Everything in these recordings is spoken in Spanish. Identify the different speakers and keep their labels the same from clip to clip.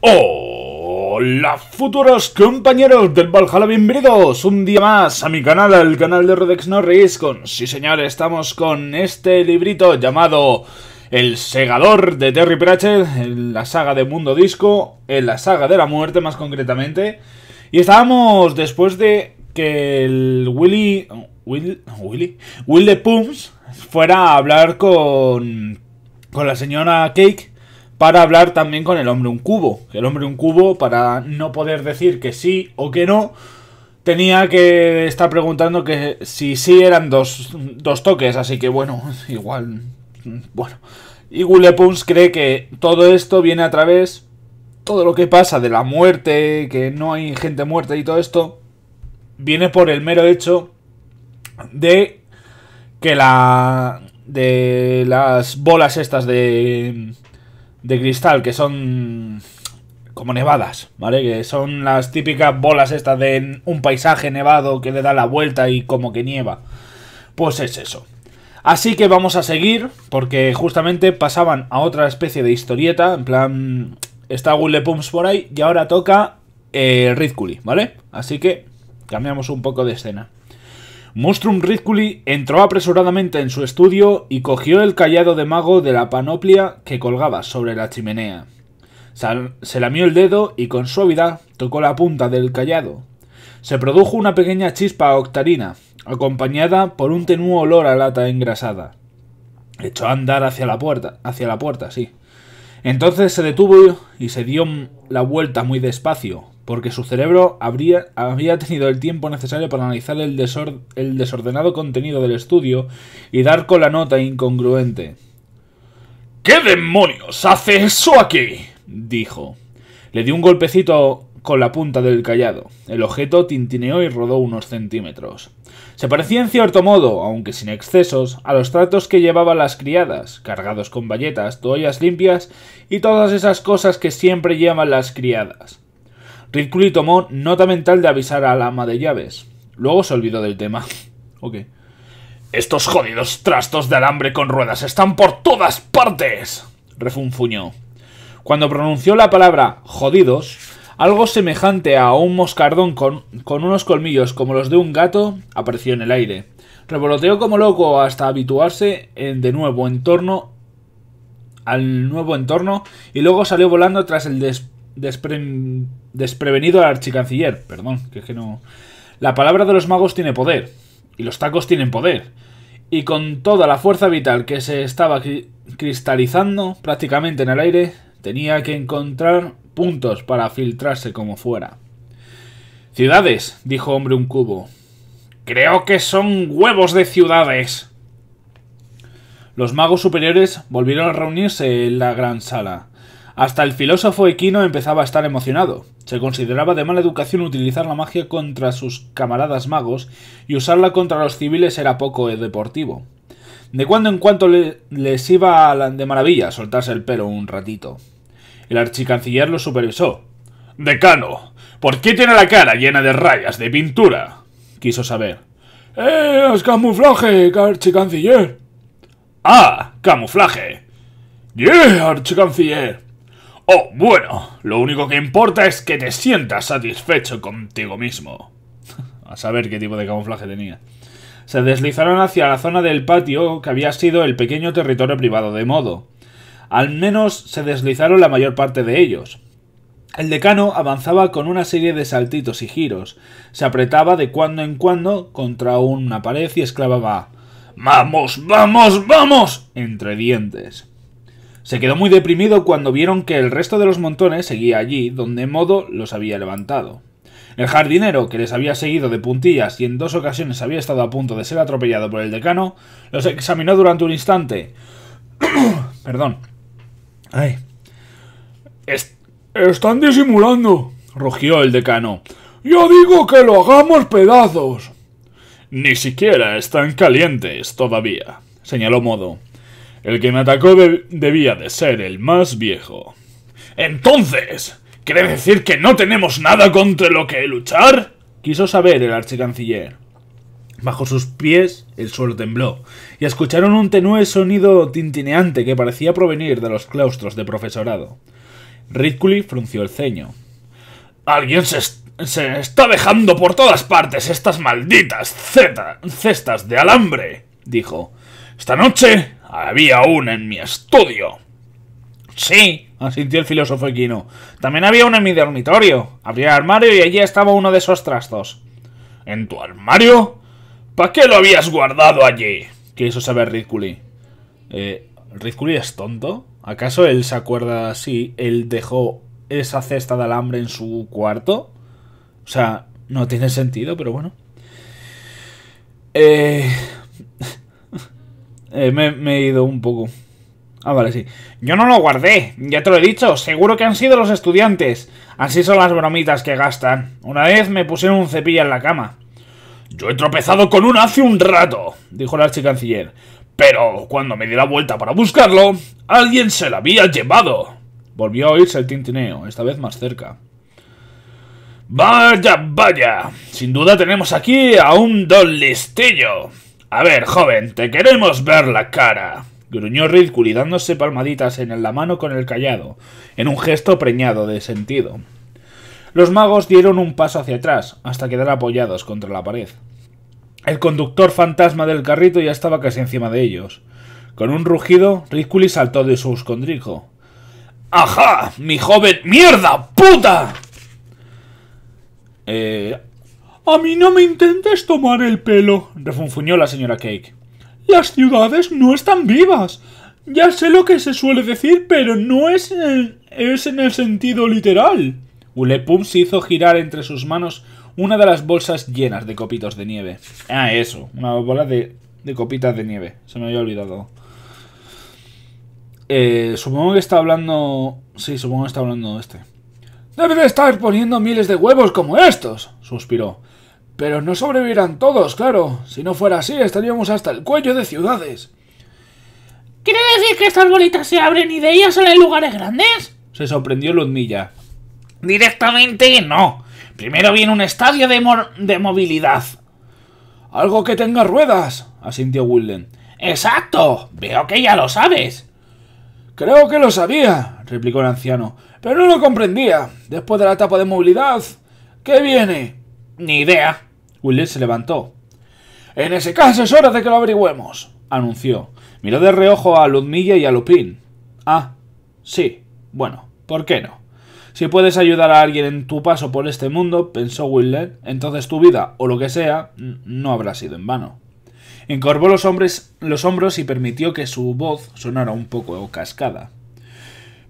Speaker 1: Hola futuros compañeros del Valhalla, bienvenidos un día más a mi canal, al canal de Rodex Norris con... Sí señores estamos con este librito llamado El Segador de Terry Pratchett, en la saga de Mundo Disco, en la saga de la muerte más concretamente Y estábamos después de que el Willy... Will... Willy... Will Pums fuera a hablar con... con la señora Cake para hablar también con el hombre un cubo. El hombre un cubo, para no poder decir que sí o que no, tenía que estar preguntando que si sí eran dos, toques, así que bueno, igual... Bueno. Y Gulepuns cree que todo esto viene a través... Todo lo que pasa de la muerte, que no hay gente muerta y todo esto, viene por el mero hecho de que la... de las bolas estas de de cristal, que son como nevadas, ¿vale? Que son las típicas bolas estas de un paisaje nevado que le da la vuelta y como que nieva. Pues es eso. Así que vamos a seguir, porque justamente pasaban a otra especie de historieta, en plan, está Google Pumps por ahí, y ahora toca eh, Ridculi, ¿vale? Así que cambiamos un poco de escena. Mustrum Ridculi entró apresuradamente en su estudio y cogió el callado de mago de la panoplia que colgaba sobre la chimenea. Se lamió el dedo y con suavidad tocó la punta del callado. Se produjo una pequeña chispa octarina, acompañada por un tenue olor a lata engrasada. Echó a andar hacia la puerta, hacia la puerta, sí. Entonces se detuvo y se dio la vuelta muy despacio, porque su cerebro habría, había tenido el tiempo necesario para analizar el, desordenado contenido del estudio y dar con la nota incongruente. ¿Qué demonios hace eso aquí? dijo. Le dio un golpecito con la punta del callado. El objeto tintineó y rodó unos centímetros. Se parecía en cierto modo, aunque sin excesos, a los tratos que llevaban las criadas, cargados con bayetas, toallas limpias y todas esas cosas que siempre llevan las criadas. Clickculi tomó nota mental de avisar al ama de llaves. Luego se olvidó del tema. Estos jodidos trastos de alambre con ruedas están por todas partes. refunfuñó. Cuando pronunció la palabra jodidos, algo semejante a un moscardón con, unos colmillos como los de un gato apareció en el aire. Revoloteó como loco hasta habituarse en, de nuevo entorno al nuevo entorno y luego salió volando tras el des desprevenido al archicanciller. Perdón, que es que no. La palabra de los magos tiene poder. Y los tacos tienen poder. Y con toda la fuerza vital que se estaba cristalizando prácticamente en el aire, tenía que encontrar puntos para filtrarse como fuera. Ciudades, dijo hombre un cubo. Creo que son huevos de ciudades. Los magos superiores volvieron a reunirse en la gran sala. Hasta el filósofo Equino empezaba a estar emocionado. Se consideraba de mala educación utilizar la magia contra sus camaradas magos y usarla contra los civiles era poco deportivo. De cuando en cuando les iba de maravilla soltarse el pelo un ratito. El archicanciller lo supervisó. Decano, ¿por qué tiene la cara llena de rayas de pintura? quiso saber. ¡Eh! ¡Es camuflaje, archicanciller! ¡Ah! ¡Camuflaje! ¡Yeah, archicanciller! Oh, bueno, lo único que importa es que te sientas satisfecho contigo mismo. A saber qué tipo de camuflaje tenía. Se deslizaron hacia la zona del patio que había sido el pequeño territorio privado de Modo. Al menos se deslizaron la mayor parte de ellos. El decano avanzaba con una serie de saltitos y giros. Se apretaba de cuando en cuando contra una pared y exclamaba ¡Vamos, vamos, vamos! entre dientes. Se quedó muy deprimido cuando vieron que el resto de los montones seguía allí donde Modo los había levantado. El jardinero, que les había seguido de puntillas y en dos ocasiones había estado a punto de ser atropellado por el decano, los examinó durante un instante. Perdón. Ay. están disimulando, rugió el decano. Yo digo que lo hagamos pedazos. Ni siquiera están calientes todavía, señaló Modo. El que me atacó debía de ser el más viejo. Entonces, ¿quiere decir que no tenemos nada contra lo que luchar? Quiso saber el archicanciller. Bajo sus pies el suelo tembló, y escucharon un tenue sonido tintineante que parecía provenir de los claustros de profesorado. Ridcully frunció el ceño. Alguien se, está dejando por todas partes estas malditas cestas de alambre, dijo. Esta noche había una en mi estudio. Sí, asintió el filósofo Equino. También había una en mi dormitorio. el armario y allí estaba uno de esos trastos. ¿En tu armario? ¿Para qué lo habías guardado allí? Quiso saber Ridculi. Eh, es tonto? ¿Acaso él se acuerda así? él dejó esa cesta de alambre en su cuarto? O sea, no tiene sentido, pero bueno. Eh, eh, me, he ido un poco. Ah, vale, sí. Yo no lo guardé, ya te lo he dicho, seguro que han sido los estudiantes. Así son las bromitas que gastan. Una vez me pusieron un cepillo en la cama. Yo he tropezado con uno hace un rato, dijo el archicanciller. Pero cuando me di la vuelta para buscarlo, alguien se la había llevado. Volvió a oírse el tintineo, esta vez más cerca. Vaya, vaya. Sin duda tenemos aquí a un don listillo. A ver, joven, te queremos ver la cara. Gruñó Rículi dándose palmaditas en la mano con el callado, en un gesto preñado de sentido. Los magos dieron un paso hacia atrás, hasta quedar apoyados contra la pared. El conductor fantasma del carrito ya estaba casi encima de ellos. Con un rugido, Rículi saltó de su escondrijo. ¡Ajá! ¡Mi joven! ¡Mierda! ¡Puta! Eh, a mí no me intentes tomar el pelo, refunfuñó la señora Cake. Las ciudades no están vivas. Ya sé lo que se suele decir, pero no es en el, sentido literal. Ulepum se hizo girar entre sus manos una de las bolsas llenas de copitos de nieve. Ah, eso, una bola de, copitas de nieve. Se me había olvidado. Eh, supongo que está hablando... Sí, supongo que está hablando este. Debe de estar poniendo miles de huevos como estos, suspiró. Pero no sobrevivirán todos, claro. Si no fuera así, estaríamos hasta el cuello de ciudades. ¿Quiere decir que estas bolitas se abren y de ellas salen lugares grandes? Se sorprendió Ludmilla. Directamente no. Primero viene un estadio de, de movilidad. Algo que tenga ruedas, asintió Willen. Exacto. Veo que ya lo sabes. Creo que lo sabía, replicó el anciano, pero no lo comprendía. Después de la etapa de movilidad, ¿qué viene? Ni idea se levantó. En ese caso es hora de que lo averigüemos, anunció. Miró de reojo a Ludmilla y a Lupin. Ah, sí. Bueno, ¿por qué no? Si puedes ayudar a alguien en tu paso por este mundo, pensó Willet, entonces tu vida, o lo que sea, no habrá sido en vano. Encorvó los, hombros y permitió que su voz sonara un poco cascada.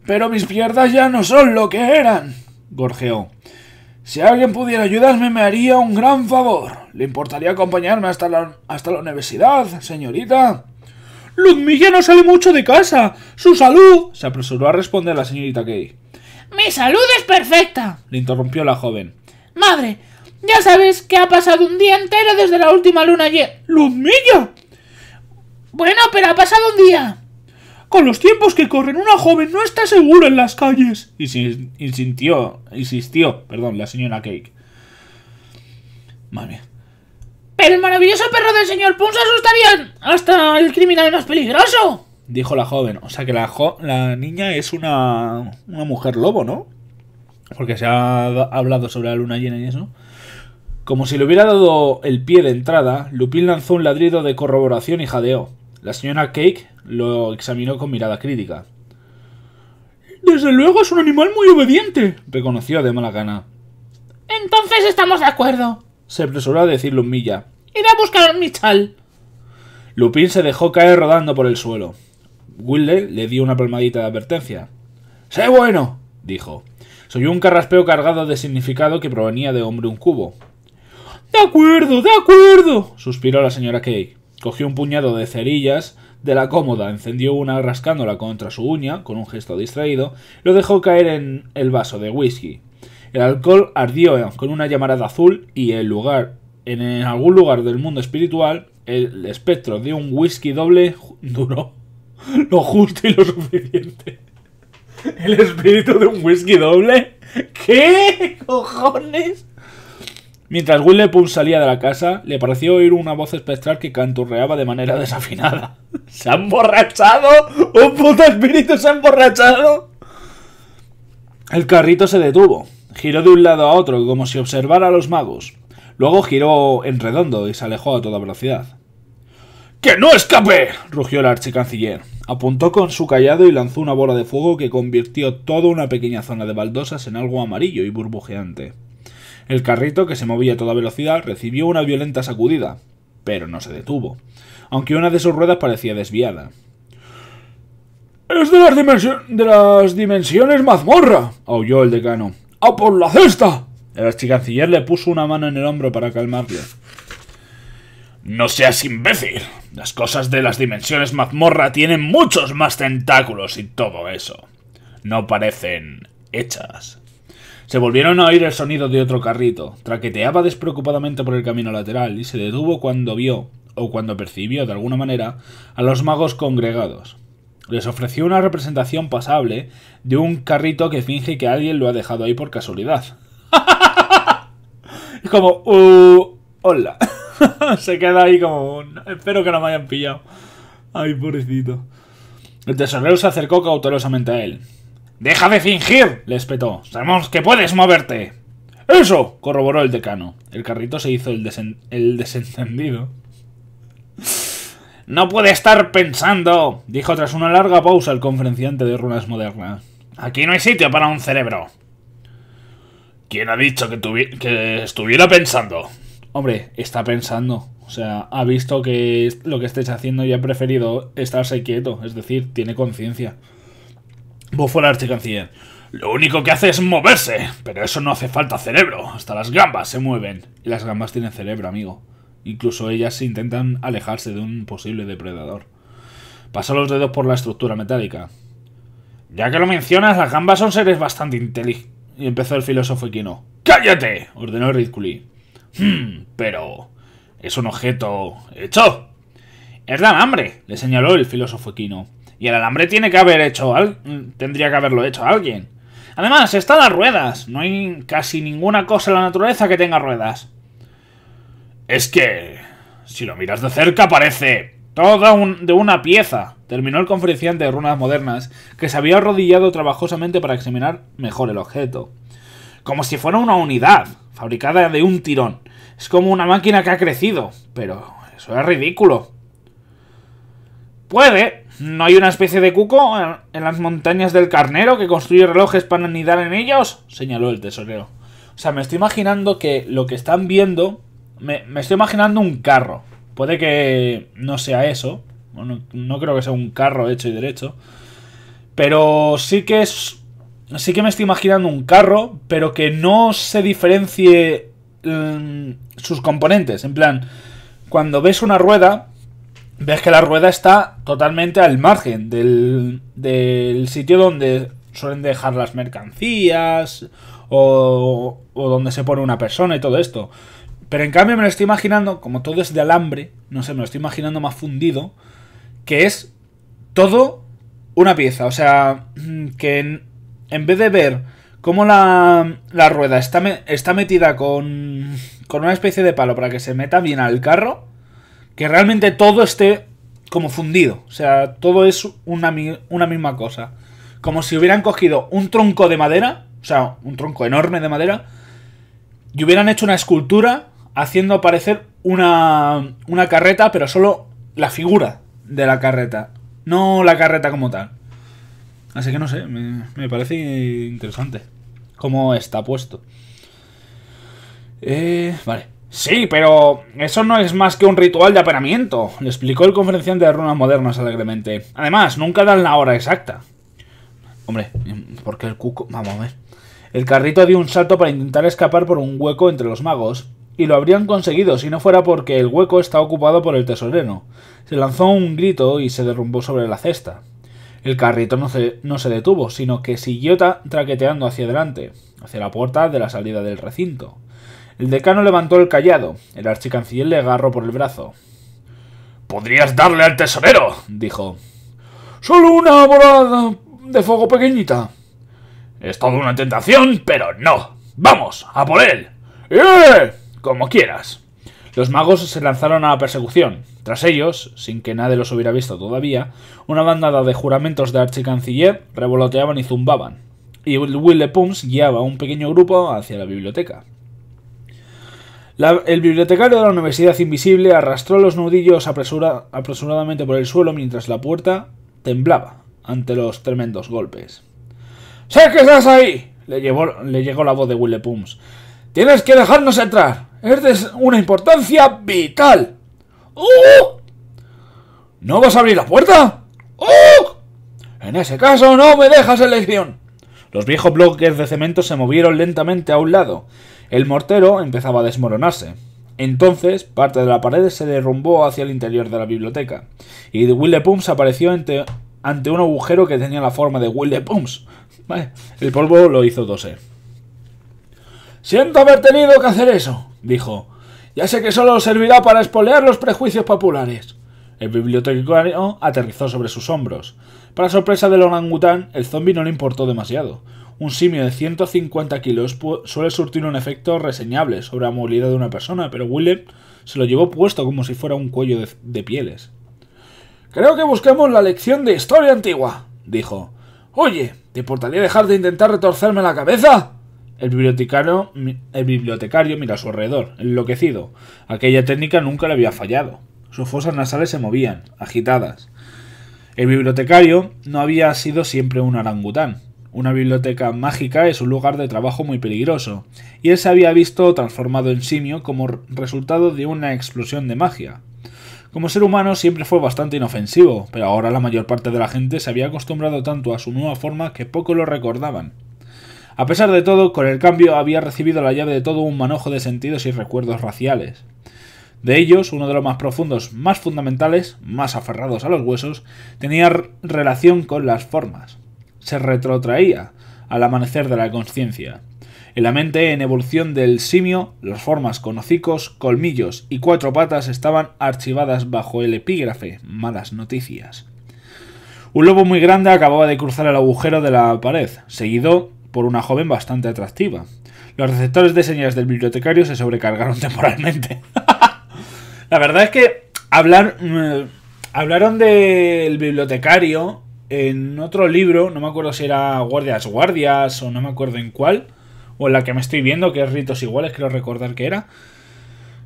Speaker 1: Pero mis piernas ya no son lo que eran, gorjeó. Si alguien pudiera ayudarme, me haría un gran favor. ¿Le importaría acompañarme hasta la, hasta la universidad, señorita? ¡Luzmilla no sale mucho de casa. Su salud. se apresuró a responder la señorita Kay. Mi salud es perfecta. le interrumpió la joven. Madre, ya sabes que ha pasado un día entero desde la última luna ayer. ¡Luzmilla! Bueno, pero ha pasado un día los tiempos que corren, una joven no está segura en las calles. Y si, insistió, insistió, perdón, la señora Cake. mía Pero el maravilloso perro del señor está asustaría hasta el criminal más peligroso. Dijo la joven. O sea que la, la niña es una, una mujer lobo, ¿no? Porque se ha hablado sobre la luna llena y eso. Como si le hubiera dado el pie de entrada, Lupin lanzó un ladrido de corroboración y jadeó. La señora Cake lo examinó con mirada crítica. Desde luego es un animal muy obediente, reconoció de mala gana. Entonces estamos de acuerdo, se apresuró a decir Lumilla. Iré a buscar a mi Lupin se dejó caer rodando por el suelo. Wilde le dio una palmadita de advertencia. ¡Sé bueno! dijo. Soy un carraspeo cargado de significado que provenía de hombre un cubo. De acuerdo, de acuerdo, suspiró la señora Cake. Cogió un puñado de cerillas de la cómoda, encendió una rascándola contra su uña, con un gesto distraído, lo dejó caer en el vaso de whisky. El alcohol ardió con una llamarada azul y el lugar, en algún lugar del mundo espiritual, el espectro de un whisky doble duró lo justo y lo suficiente. ¿El espíritu de un whisky doble? ¿Qué cojones? Mientras Gullepum salía de la casa, le pareció oír una voz espectral que canturreaba de manera desafinada. ¿Se ha emborrachado? ¡Un puto espíritu se ha emborrachado! El carrito se detuvo. Giró de un lado a otro como si observara a los magos. Luego giró en redondo y se alejó a toda velocidad. ¡Que no escape! rugió el archicanciller. Apuntó con su callado y lanzó una bola de fuego que convirtió toda una pequeña zona de baldosas en algo amarillo y burbujeante. El carrito, que se movía a toda velocidad, recibió una violenta sacudida, pero no se detuvo, aunque una de sus ruedas parecía desviada. ¡Es de las, de las dimensiones mazmorra! aulló el decano. ¡A por la cesta! El archicanciller le puso una mano en el hombro para calmarle. No seas imbécil. Las cosas de las dimensiones mazmorra tienen muchos más tentáculos y todo eso. No parecen hechas. Se volvieron a oír el sonido de otro carrito. Traqueteaba despreocupadamente por el camino lateral y se detuvo cuando vio, o cuando percibió de alguna manera, a los magos congregados. Les ofreció una representación pasable de un carrito que finge que alguien lo ha dejado ahí por casualidad. Es como, uh, hola. se queda ahí como, espero que no me hayan pillado. Ay, pobrecito. El tesorero se acercó cautelosamente a él. Deja de fingir, le espetó. Sabemos que puedes moverte. Eso, corroboró el decano. El carrito se hizo el, desentendido. No puede estar pensando, dijo tras una larga pausa el conferenciante de runas modernas. Aquí no hay sitio para un cerebro. ¿Quién ha dicho que, que, estuviera pensando? Hombre, está pensando. O sea, ha visto que lo que estés haciendo y ha preferido estarse quieto. Es decir, tiene conciencia. Bufó el archicanciller. Lo único que hace es moverse, pero eso no hace falta cerebro. Hasta las gambas se mueven. Y las gambas tienen cerebro, amigo. Incluso ellas intentan alejarse de un posible depredador. Pasó los dedos por la estructura metálica. Ya que lo mencionas, las gambas son seres bastante inteligentes. Y empezó el filósofo Equino. ¡Cállate! ordenó Ridculí. Hmm, pero... Es un objeto... hecho. Es la hambre, le señaló el filósofo Equino. Y el alambre tiene que haber hecho... Al... Tendría que haberlo hecho alguien. Además, están las ruedas. No hay casi ninguna cosa en la naturaleza que tenga ruedas. Es que... Si lo miras de cerca parece... Toda de una pieza. Terminó el conferenciante de runas modernas, que se había arrodillado trabajosamente para examinar mejor el objeto. Como si fuera una unidad, fabricada de un tirón. Es como una máquina que ha crecido. Pero eso es ridículo. Puede ¿No hay una especie de cuco en las montañas del carnero que construye relojes para anidar en ellos? señaló el tesorero. O sea, me estoy imaginando que lo que están viendo. Me, estoy imaginando un carro. Puede que no sea eso. no creo que sea un carro hecho y derecho. Pero sí que es. Sí que me estoy imaginando un carro, pero que no se diferencie mm, sus componentes. En plan, cuando ves una rueda, ves que la rueda está totalmente al margen del, del sitio donde suelen dejar las mercancías o, o, donde se pone una persona y todo esto. Pero en cambio me lo estoy imaginando, como todo es de alambre, no sé, me lo estoy imaginando más fundido, que es todo una pieza. O sea, que en, vez de ver cómo la, la rueda está, está metida con, con una especie de palo para que se meta bien al carro, que realmente todo esté como fundido. O sea, todo es una, una misma cosa. Como si hubieran cogido un tronco de madera, o sea, un tronco enorme de madera, y hubieran hecho una escultura haciendo aparecer una, una carreta, pero solo la figura de la carreta, no la carreta como tal. Así que no sé, me, me parece interesante cómo está puesto. Eh, vale. Sí, pero eso no es más que un ritual de apenamiento, le explicó el conferenciante de runas modernas alegremente. Además, nunca dan la hora exacta. Hombre, ¿por qué el cuco? Vamos a ver. El carrito dio un salto para intentar escapar por un hueco entre los magos, y lo habrían conseguido si no fuera porque el hueco está ocupado por el tesorero. Se lanzó un grito y se derrumbó sobre la cesta. El carrito no se, no se detuvo, sino que siguió traqueteando hacia adelante, hacia la puerta de la salida del recinto. El decano levantó el callado. El archicanciller le agarró por el brazo. Podrías darle al tesorero, dijo. Solo una morada de fuego pequeñita. Es toda una tentación, pero no. Vamos, a por él. ¡Eh! Como quieras. Los magos se lanzaron a la persecución. Tras ellos, sin que nadie los hubiera visto todavía, una bandada de juramentos de archicanciller revoloteaban y zumbaban. Y Will de Pums guiaba a un pequeño grupo hacia la biblioteca el bibliotecario de la Universidad Invisible arrastró los nudillos apresuradamente por el suelo mientras la puerta temblaba ante los tremendos golpes. ¡Sé que estás ahí! Le, llegó la voz de Willy Pums. ¡Tienes que dejarnos entrar! ¡Es de una importancia vital! ¡Uh! ¿No vas a abrir la puerta? ¡Uh! En ese caso no me dejas elección. Los viejos bloques de cemento se movieron lentamente a un lado, el mortero empezaba a desmoronarse. Entonces, parte de la pared se derrumbó hacia el interior de la biblioteca, y Will Pumps apareció ante, un agujero que tenía la forma de Will Pumps. el polvo lo hizo toser. Siento haber tenido que hacer eso, dijo. Ya sé que solo servirá para espolear los prejuicios populares. El bibliotecario aterrizó sobre sus hombros. Para sorpresa del orangután, el zombi no le importó demasiado. Un simio de 150 kilos suele surtir un efecto reseñable sobre la movilidad de una persona, pero Willem se lo llevó puesto como si fuera un cuello de, pieles. Creo que buscamos la lección de historia antigua, dijo. Oye, ¿te importaría dejar de intentar retorcerme la cabeza? El bibliotecario, el bibliotecario mira a su alrededor, enloquecido. Aquella técnica nunca le había fallado. Sus fosas nasales se movían, agitadas. El bibliotecario no había sido siempre un orangután. Una biblioteca mágica es un lugar de trabajo muy peligroso, y él se había visto transformado en simio como resultado de una explosión de magia. Como ser humano siempre fue bastante inofensivo, pero ahora la mayor parte de la gente se había acostumbrado tanto a su nueva forma que poco lo recordaban. A pesar de todo, con el cambio había recibido la llave de todo un manojo de sentidos y recuerdos raciales. De ellos, uno de los más profundos, más fundamentales, más aferrados a los huesos, tenía relación con las formas se retrotraía al amanecer de la conciencia. En la mente en evolución del simio, las formas con hocicos, colmillos y cuatro patas estaban archivadas bajo el epígrafe malas noticias. Un lobo muy grande acababa de cruzar el agujero de la pared, seguido por una joven bastante atractiva. Los receptores de señas del bibliotecario se sobrecargaron temporalmente. la verdad es que hablar, mm, hablaron del bibliotecario en otro libro, no me acuerdo si era Guardias Guardias o no me acuerdo en cuál, o en la que me estoy viendo, que es Ritos Iguales, creo recordar que era,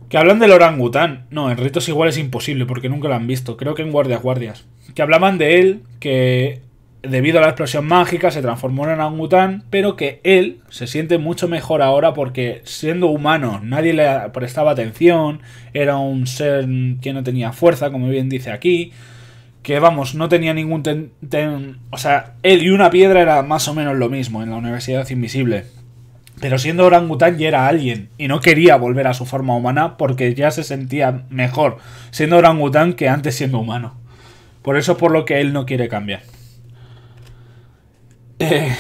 Speaker 1: que hablan del orangután. No, en Ritos Iguales es imposible, porque nunca lo han visto, creo que en Guardias Guardias. Que hablaban de él, que debido a la explosión mágica se transformó en orangután, pero que él se siente mucho mejor ahora porque siendo humano nadie le prestaba atención, era un ser que no tenía fuerza, como bien dice aquí que vamos, no tenía ningún... Ten, o sea, él y una piedra era más o menos lo mismo en la Universidad Invisible. Pero siendo orangután ya era alguien y no quería volver a su forma humana porque ya se sentía mejor siendo orangután que antes siendo humano. Por eso por lo que él no quiere cambiar. Eh,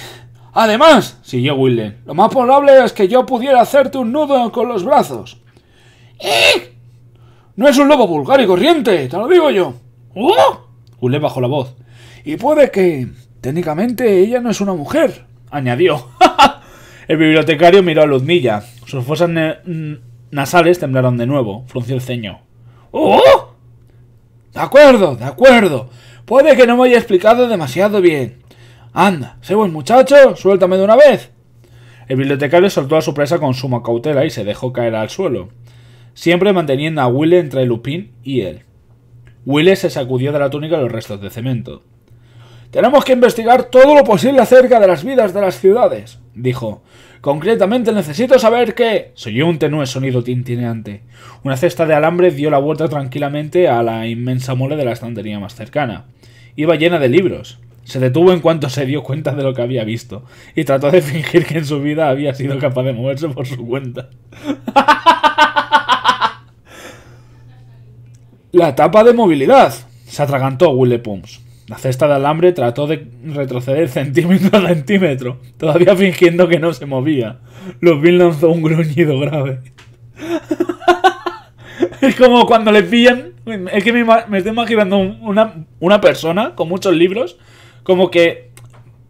Speaker 1: además, siguió Willen, lo más probable es que yo pudiera hacerte un nudo con los brazos. ¿Eh? No es un lobo vulgar y corriente, te lo digo yo. ¡Oh! Hule bajó la voz. Y puede que, técnicamente, ella no es una mujer, añadió. el bibliotecario miró a Ludmilla. Sus fosas nasales temblaron de nuevo. Frunció el ceño. ¡Oh! De acuerdo, de acuerdo. Puede que no me haya explicado demasiado bien. Anda, sé buen muchacho, suéltame de una vez. El bibliotecario soltó a su presa con suma cautela y se dejó caer al suelo, siempre manteniendo a Will entre Lupín y él. Willy se sacudió de la túnica los restos de cemento. Tenemos que investigar todo lo posible acerca de las vidas de las ciudades, dijo. Concretamente necesito saber que... Se un tenue sonido tintineante. Una cesta de alambre dio la vuelta tranquilamente a la inmensa mole de la estantería más cercana. Iba llena de libros. Se detuvo en cuanto se dio cuenta de lo que había visto, y trató de fingir que en su vida había sido capaz de moverse por su cuenta. La etapa de movilidad. Se atragantó Pumps. La cesta de alambre trató de retroceder centímetro a centímetro, todavía fingiendo que no se movía. Lupin lanzó un gruñido grave. es como cuando le pillan. Es que me, me estoy imaginando una, una, persona con muchos libros, como que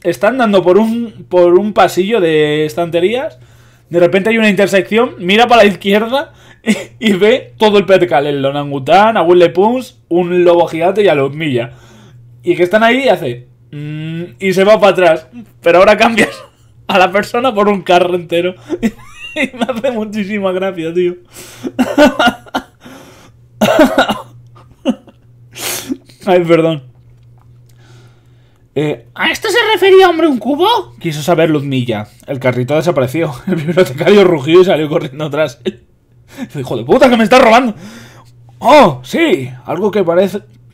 Speaker 1: está andando por un, por un pasillo de estanterías de repente hay una intersección, mira para la izquierda y, ve todo el percal. El Lonangután, a Will un lobo gigante y a los Milla. Y que están ahí y hace... Mm", y se va para atrás. Pero ahora cambias a la persona por un carro entero. y me hace muchísima gracia, tío. Ay, perdón. Eh, ¿A esto se refería, hombre, un cubo? Quiso saber Luzmilla. El carrito desapareció. El bibliotecario rugió y salió corriendo atrás. Hijo de puta, que me está robando. Oh, sí, algo que,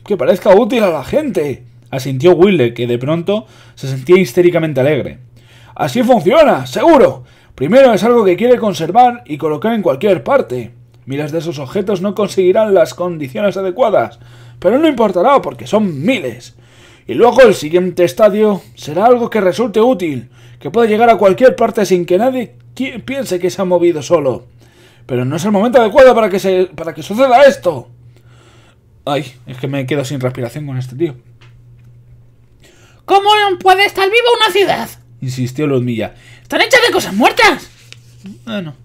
Speaker 1: que parezca útil a la gente. Asintió Wille, que de pronto se sentía histéricamente alegre. Así funciona, seguro. Primero es algo que quiere conservar y colocar en cualquier parte. Miles de esos objetos no conseguirán las condiciones adecuadas, pero no importará porque son miles y luego el siguiente estadio será algo que resulte útil, que pueda llegar a cualquier parte sin que nadie piense que se ha movido solo. Pero no es el momento adecuado para que, se, para que suceda esto. Ay, es que me quedo sin respiración con este tío. ¿Cómo puede estar viva una ciudad? Insistió Ludmilla. ¡Están hechas de cosas muertas! Bueno. Ah,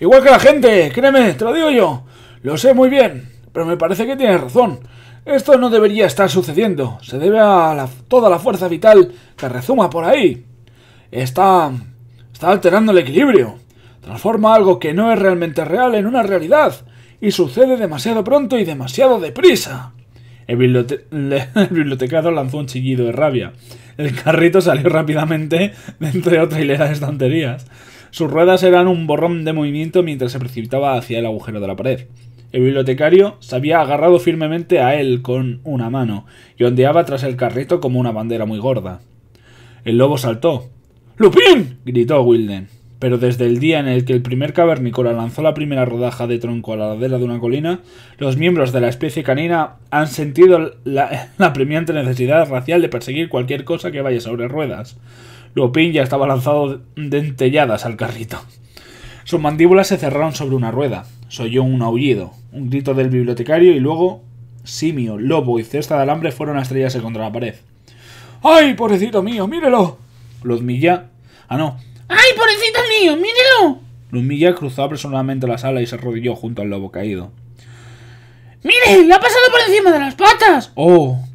Speaker 1: Igual que la gente, créeme, te lo digo yo. Lo sé muy bien, pero me parece que tienes razón. Esto no debería estar sucediendo, se debe a toda la fuerza vital que rezuma por ahí. Está... alterando el equilibrio. Transforma algo que no es realmente real en una realidad, y sucede demasiado pronto y demasiado deprisa. El, bibliotecado lanzó un chillido de rabia. El carrito salió rápidamente de entre otra hilera de estanterías. Sus ruedas eran un borrón de movimiento mientras se precipitaba hacia el agujero de la pared. El bibliotecario se había agarrado firmemente a él con una mano y ondeaba tras el carrito como una bandera muy gorda. El lobo saltó. ¡Lupín! gritó Wilden. Pero desde el día en el que el primer cavernícola lanzó la primera rodaja de tronco a la ladera de una colina, los miembros de la especie canina han sentido la, apremiante premiante necesidad racial de perseguir cualquier cosa que vaya sobre ruedas. Lupín ya estaba lanzado dentelladas al carrito. Sus mandíbulas se cerraron sobre una rueda oyó un aullido, un grito del bibliotecario y luego simio, lobo y cesta de alambre fueron a estrellarse contra la pared. ¡Ay, pobrecito mío, mírelo! Luzmilla... Ah, no. ¡Ay, pobrecito mío, mírelo! Ludmilla cruzó apresuradamente la sala y se arrodilló junto al lobo caído. ¡Mire! ¡Le ha pasado por encima de las patas! ¡Oh!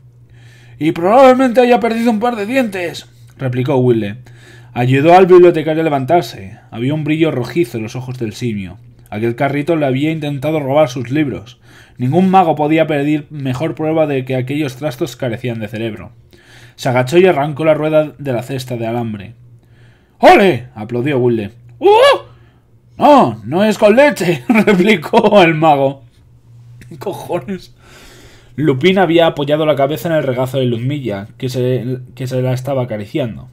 Speaker 1: Y probablemente haya perdido un par de dientes, replicó Wille. Ayudó al bibliotecario a levantarse. Había un brillo rojizo en los ojos del simio. Aquel carrito le había intentado robar sus libros. Ningún mago podía pedir mejor prueba de que aquellos trastos carecían de cerebro. Se agachó y arrancó la rueda de la cesta de alambre. ¡Ole! aplaudió Wilde. ¡Uh! No, no es con leche, replicó el mago. ¡Cojones! Lupín había apoyado la cabeza en el regazo de lumilla que se la estaba acariciando.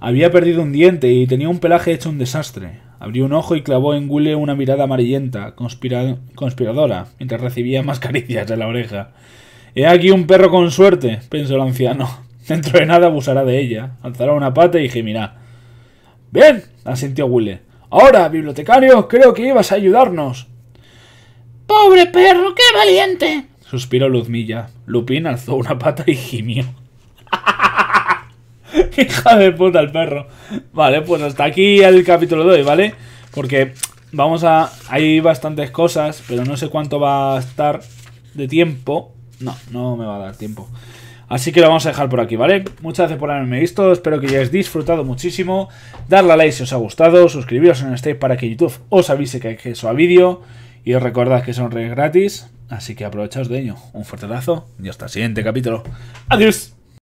Speaker 1: Había perdido un diente y tenía un pelaje hecho un desastre. Abrió un ojo y clavó en Gule una mirada amarillenta, conspiradora, mientras recibía más caricias de la oreja. He aquí un perro con suerte, pensó el anciano. Dentro de nada abusará de ella, alzará una pata y gemirá. Bien, asintió Gule. Ahora, bibliotecario, creo que ibas a ayudarnos. Pobre perro, qué valiente. suspiró Luzmilla. Lupín alzó una pata y gimió. Hija de puta el perro. Vale, pues hasta aquí el capítulo de hoy, ¿vale? Porque vamos a... Hay bastantes cosas, pero no sé cuánto va a estar de tiempo. No, no me va a dar tiempo. Así que lo vamos a dejar por aquí, ¿vale? Muchas gracias por haberme visto, espero que hayáis disfrutado muchísimo. Darle a like si os ha gustado, suscribiros en stage para que YouTube os avise que hay eso a vídeo. Y os recordad que son redes gratis, así que aprovechaos de ello. Un fuerte abrazo y hasta el siguiente capítulo. ¡Adiós!